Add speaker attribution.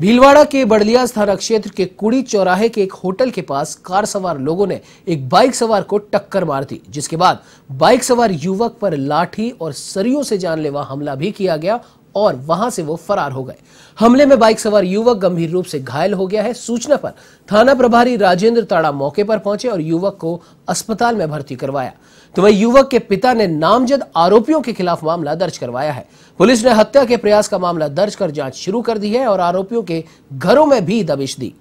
Speaker 1: भीलवाड़ा के बड़लिया थाना क्षेत्र के कुड़ी चौराहे के एक होटल के पास कार सवार लोगों ने एक बाइक सवार को टक्कर मार दी जिसके बाद बाइक सवार युवक पर लाठी और सरियों से जानलेवा हमला भी किया गया और वहां से वो फरार हो गए हमले में बाइक सवार युवक गंभीर रूप से घायल हो गया है सूचना पर थाना प्रभारी राजेंद्र ताड़ा मौके पर पहुंचे और युवक को अस्पताल में भर्ती करवाया तो वही युवक के पिता ने नामजद आरोपियों के खिलाफ मामला दर्ज करवाया है पुलिस ने हत्या के प्रयास का मामला दर्ज कर जांच शुरू कर दी है और आरोपियों के घरों में भी दबिश दी